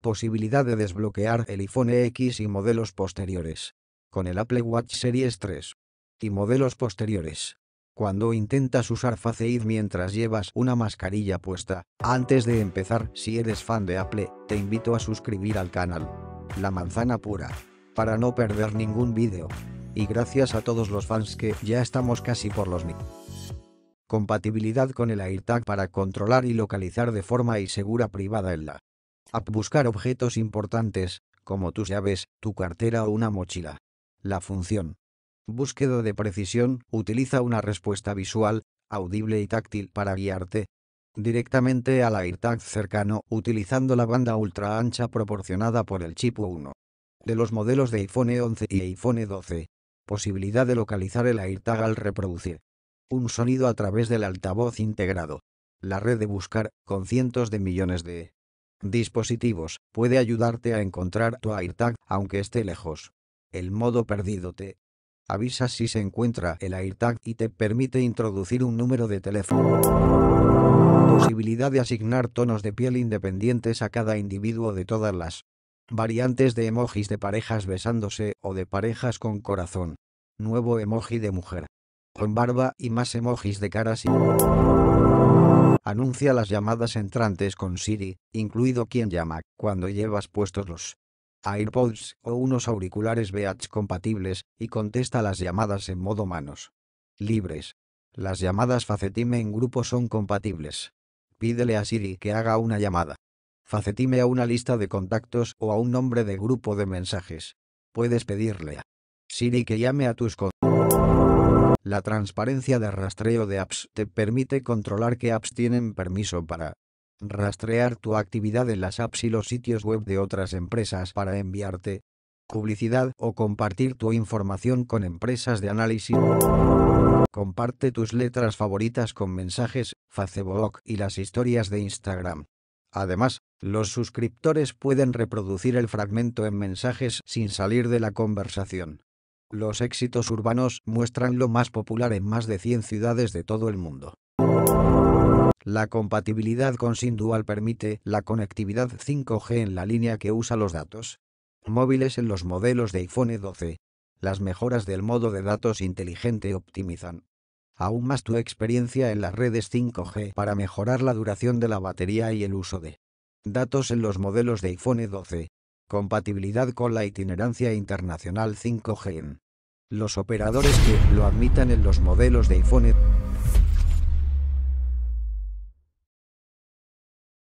Posibilidad de desbloquear el iPhone X y modelos posteriores. Con el Apple Watch Series 3. Y modelos posteriores. Cuando intentas usar Face ID mientras llevas una mascarilla puesta, antes de empezar, si eres fan de Apple, te invito a suscribir al canal. La manzana pura. Para no perder ningún vídeo. Y gracias a todos los fans que ya estamos casi por los mil. Compatibilidad con el AirTag para controlar y localizar de forma y segura privada en la buscar objetos importantes, como tus llaves, tu cartera o una mochila. La función. Búsqueda de precisión utiliza una respuesta visual, audible y táctil para guiarte directamente al AirTag cercano utilizando la banda ultra ancha proporcionada por el chip 1. De los modelos de iPhone 11 y iPhone 12. Posibilidad de localizar el AirTag al reproducir un sonido a través del altavoz integrado. La red de buscar, con cientos de millones de dispositivos, puede ayudarte a encontrar tu AirTag aunque esté lejos. El modo perdido te avisa si se encuentra el AirTag y te permite introducir un número de teléfono. Posibilidad de asignar tonos de piel independientes a cada individuo de todas las variantes de emojis de parejas besándose o de parejas con corazón. Nuevo emoji de mujer. Con barba y más emojis de caras y anuncia las llamadas entrantes con Siri, incluido quien llama, cuando llevas puestos los AirPods o unos auriculares Beats compatibles, y contesta las llamadas en modo manos libres. Las llamadas Facetime en grupo son compatibles. Pídele a Siri que haga una llamada. Facetime a una lista de contactos o a un nombre de grupo de mensajes. Puedes pedirle a Siri que llame a tus contactos. La transparencia de rastreo de apps te permite controlar qué apps tienen permiso para rastrear tu actividad en las apps y los sitios web de otras empresas para enviarte publicidad o compartir tu información con empresas de análisis. Comparte tus letras favoritas con mensajes, Facebook y las historias de Instagram. Además, los suscriptores pueden reproducir el fragmento en mensajes sin salir de la conversación. Los éxitos urbanos muestran lo más popular en más de 100 ciudades de todo el mundo. La compatibilidad con SIM-Dual permite la conectividad 5G en la línea que usa los datos móviles en los modelos de iPhone 12. Las mejoras del modo de datos inteligente optimizan aún más tu experiencia en las redes 5G para mejorar la duración de la batería y el uso de datos en los modelos de iPhone 12. Compatibilidad con la itinerancia internacional 5G. Los operadores que lo admitan en los modelos de iPhone